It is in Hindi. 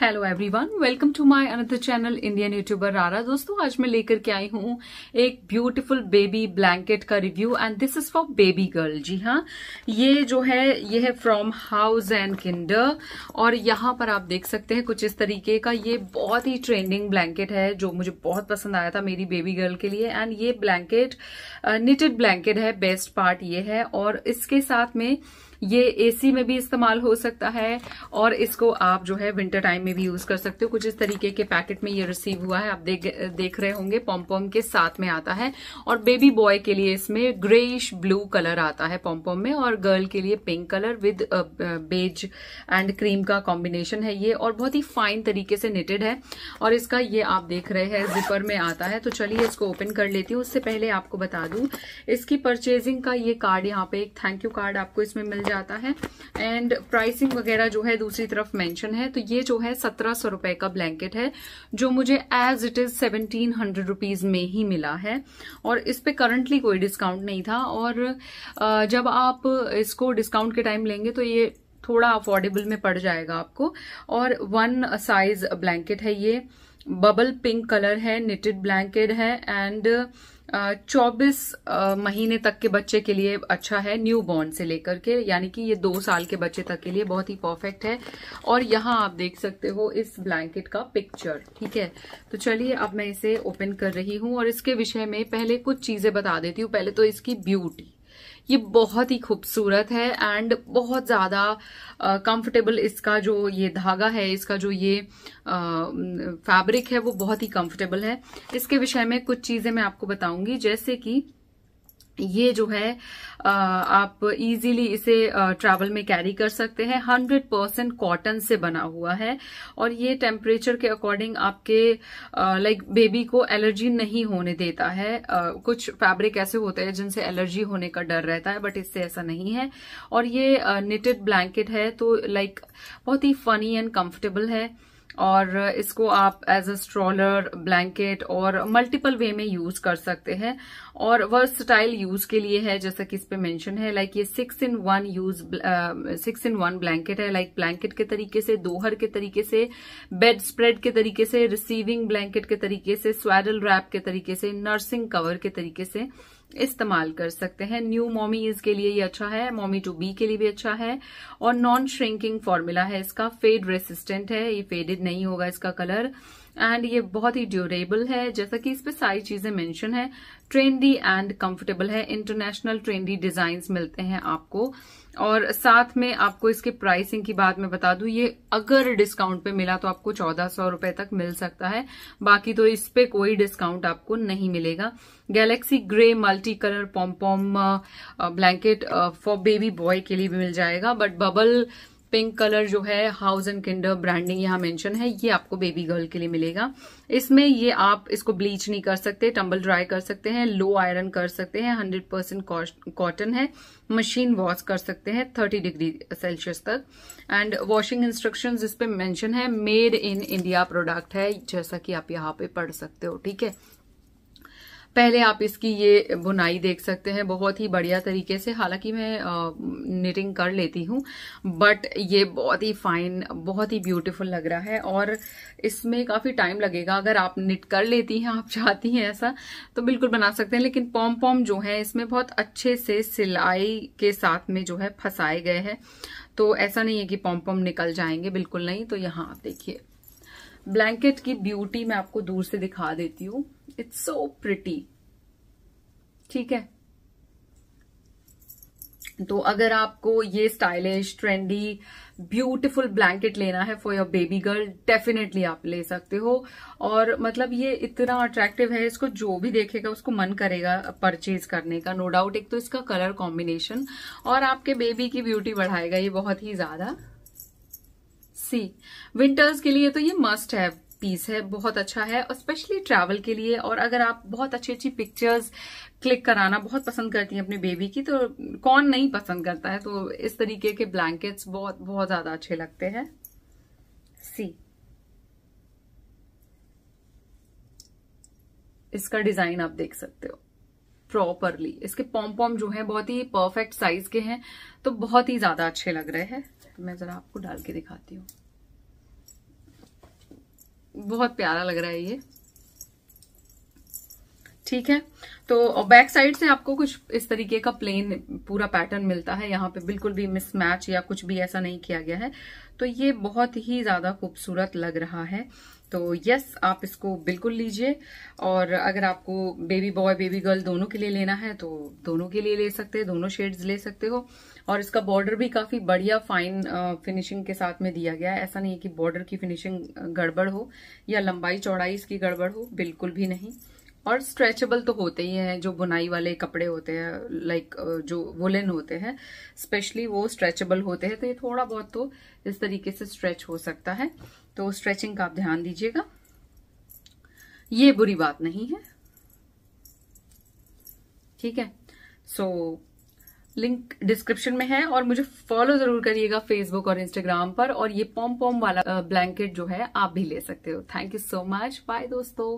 hello everyone welcome to my another channel Indian YouTuber रारा दोस्तों आज मैं लेकर के आई हूँ एक ब्यूटीफुल बेबी ब्लैंकेट का review and this is for baby girl जी हाँ ये जो है ये है फ्रॉम हाउस एंड किंडर और यहाँ पर आप देख सकते हैं कुछ इस तरीके का ये बहुत ही ट्रेंडिंग ब्लैंकेट है जो मुझे बहुत पसंद आया था मेरी बेबी गर्ल के लिए एंड ये ब्लैंकेट निटेड ब्लैंकेट है बेस्ट पार्ट ये है और इसके साथ में ये एसी में भी इस्तेमाल हो सकता है और इसको आप जो है विंटर टाइम में भी यूज कर सकते हो कुछ इस तरीके के पैकेट में ये रिसीव हुआ है आप देख देख रहे होंगे पॉम्पॉम के साथ में आता है और बेबी बॉय के लिए इसमें ग्रेश ब्लू कलर आता है पॉम्पॉम में और गर्ल के लिए pink colour with beige and cream का कॉम्बिनेशन है ये और बहुत ही फाइन तरीके से निटेड है और इसका ये आप देख रहे हैं जिपर में आता है तो चलिए इसको ओपन कर लेती हूँ उससे पहले आपको बता दू इसकी परचेजिंग का ये कार्ड यहाँ पे एक थैंक यू कार्ड आपको इसमें मिल जाता है एंड प्राइसिंग वगैरह जो है दूसरी तरफ मेंशन है तो ये जो है सत्रह सौ रुपए का ब्लैंकेट है जो मुझे as it is seventeen hundred rupees में ही मिला है और इस पे करंटली कोई डिस्काउंट नहीं था और जब आप इसको डिस्काउंट के टाइम लेंगे तो ये थोड़ा अफोर्डेबल में पड़ जाएगा आपको और वन साइज ब्लैंकेट है ये बबल पिंक कलर है निटेड ब्लैंकेट है एंड uh, चौबीस महीने तक के बच्चे के लिए अच्छा है न्यू बॉर्न से लेकर के यानी कि ये दो साल के बच्चे तक के लिए बहुत ही परफेक्ट है और यहाँ आप देख सकते हो इस ब्लैंकेट का पिक्चर ठीक है तो चलिए अब मैं इसे ओपन कर रही हूँ और इसके विषय में पहले कुछ चीजें बता देती हूँ पहले तो इसकी ब्यूटी ये बहुत ही खूबसूरत है एंड बहुत ज़्यादा कंफर्टेबल इसका जो ये धागा है इसका जो ये फैब्रिक है वो बहुत ही कंफर्टेबल है इसके विषय में कुछ चीज़ें मैं आपको बताऊंगी जैसे कि ये जो है आप इजीली इसे ट्रैवल में कैरी कर सकते हैं 100 परसेंट कॉटन से बना हुआ है और ये टेम्परेचर के अकॉर्डिंग आपके लाइक बेबी को एलर्जी नहीं होने देता है कुछ फैब्रिक ऐसे होते हैं जिनसे एलर्जी होने का डर रहता है बट इससे ऐसा नहीं है और ये निटेड ब्लैंकेट है तो लाइक बहुत ही फनी एंड कंफर्टेबल है और इसको आप एज अ स्ट्रॉलर ब्लैंकेट और मल्टीपल वे में यूज कर सकते हैं और वर्सटाइल यूज के लिए है जैसा कि इस पे मेंशन है लाइक ये six in one use six in one blanket है लाइक ब्लैंकेट के तरीके से दोहर के तरीके से बेड स्प्रेड के तरीके से रिसीविंग ब्लैंकेट के तरीके से स्वैडल रैप के तरीके से नर्सिंग कवर के तरीके से इस्तेमाल कर सकते हैं न्यू मॉमीज के लिए ये अच्छा है मॉमी टू बी के लिए भी अच्छा है और नॉन श्रिंकिंग फॉर्मूला है इसका फेड रेसिस्टेंट है ये फेडेड नहीं होगा इसका कलर एंड ये बहुत ही ड्यूरेबल है जैसा कि इस पे सारी चीजें मेंशन है ट्रेंडी एंड कंफर्टेबल है इंटरनेशनल ट्रेंडी डिजाइन मिलते हैं आपको और साथ में आपको इसके प्राइसिंग की बात मैं बता दू ये अगर डिस्काउंट पे मिला तो आपको चौदह सौ रूपये तक मिल सकता है बाकी तो इस पे कोई डिस्काउंट आपको नहीं मिलेगा galaxy grey multi colour pompom blanket for baby boy के लिए भी मिल जाएगा बट बबल पिंक कलर जो है हाउस एंड किंडर ब्रांडिंग यहाँ मेंशन है ये आपको बेबी गर्ल के लिए मिलेगा इसमें ये आप इसको ब्लीच नहीं कर सकते टम्बल ड्राई कर सकते हैं लो आयरन कर सकते हैं हंड्रेड परसेंट कॉटन है मशीन वॉश कर सकते हैं थर्टी डिग्री सेल्सियस तक एंड वॉशिंग इंस्ट्रक्शन इस पे मेंशन है मेड इन इंडिया प्रोडक्ट है जैसा कि आप यहाँ पे पढ़ सकते हो ठीक है पहले आप इसकी ये बुनाई देख सकते हैं बहुत ही बढ़िया तरीके से हालांकि मैं निटिंग कर लेती हूँ बट ये बहुत ही फाइन बहुत ही ब्यूटीफुल लग रहा है और इसमें काफ़ी टाइम लगेगा अगर आप निट कर लेती हैं आप चाहती हैं ऐसा तो बिल्कुल बना सकते हैं लेकिन पॉम पॉम जो है इसमें बहुत अच्छे से सिलाई के साथ में जो है फंसाए गए हैं तो ऐसा नहीं है कि पॉम पॉम निकल जाएंगे बिल्कुल नहीं तो यहाँ आप देखिए ब्लैंकेट की ब्यूटी मैं आपको दूर से दिखा देती हूँ इट्स सो प्रिटी ठीक है तो अगर आपको ये स्टाइलिश ट्रेंडी ब्यूटीफुल ब्लैंकेट लेना है for your baby girl definitely आप ले सकते हो और मतलब ये इतना अट्रैक्टिव है इसको जो भी देखेगा उसको मन करेगा परचेज करने का नो डाउट एक तो इसका कलर कॉम्बिनेशन और आपके बेबी की ब्यूटी बढ़ाएगा ये बहुत ही ज्यादा सी विंटर्स के लिए तो ये मस्ट है पीस है बहुत अच्छा है और स्पेशली ट्रैवल के लिए और अगर आप बहुत अच्छी अच्छी पिक्चर्स क्लिक कराना बहुत पसंद करती हैं अपने बेबी की तो कौन नहीं पसंद करता है तो इस तरीके के ब्लैंकेट्स बहुत बहुत ज्यादा अच्छे लगते हैं सी इसका डिजाइन आप देख सकते हो प्रॉपरली इसके पॉम पॉम जो है बहुत ही परफेक्ट साइज के हैं तो बहुत ही ज्यादा अच्छे लग रहे हैं तो मैं जरा आपको डाल के दिखाती हूँ बहुत प्यारा लग रहा है ये ठीक है तो बैक साइड से आपको कुछ इस तरीके का प्लेन पूरा पैटर्न मिलता है यहाँ पे बिल्कुल भी मिसमैच या कुछ भी ऐसा नहीं किया गया है तो ये बहुत ही ज्यादा खूबसूरत लग रहा है तो यस आप इसको बिल्कुल लीजिए और अगर आपको बेबी बॉय बेबी गर्ल दोनों के लिए लेना है तो दोनों के लिए ले सकते हैं दोनों शेड्स ले सकते हो और इसका बॉर्डर भी काफ़ी बढ़िया फाइन फिनिशिंग के साथ में दिया गया है ऐसा नहीं है कि बॉर्डर की फिनिशिंग गड़बड़ हो या लंबाई चौड़ाई इसकी गड़बड़ हो बिल्कुल भी नहीं और स्ट्रेचेबल तो होते ही हैं जो बुनाई वाले कपड़े होते हैं लाइक जो वुलन होते हैं स्पेशली वो स्ट्रेचेबल होते हैं तो ये थोड़ा बहुत तो इस तरीके से स्ट्रेच हो सकता है तो स्ट्रेचिंग का आप ध्यान दीजिएगा ये बुरी बात नहीं है ठीक है सो so, लिंक डिस्क्रिप्शन में है और मुझे फॉलो जरूर करिएगा फेसबुक और इंस्टाग्राम पर और ये पॉम पॉम वाला ब्लैंकेट जो है आप भी ले सकते हो thank you so much bye दोस्तों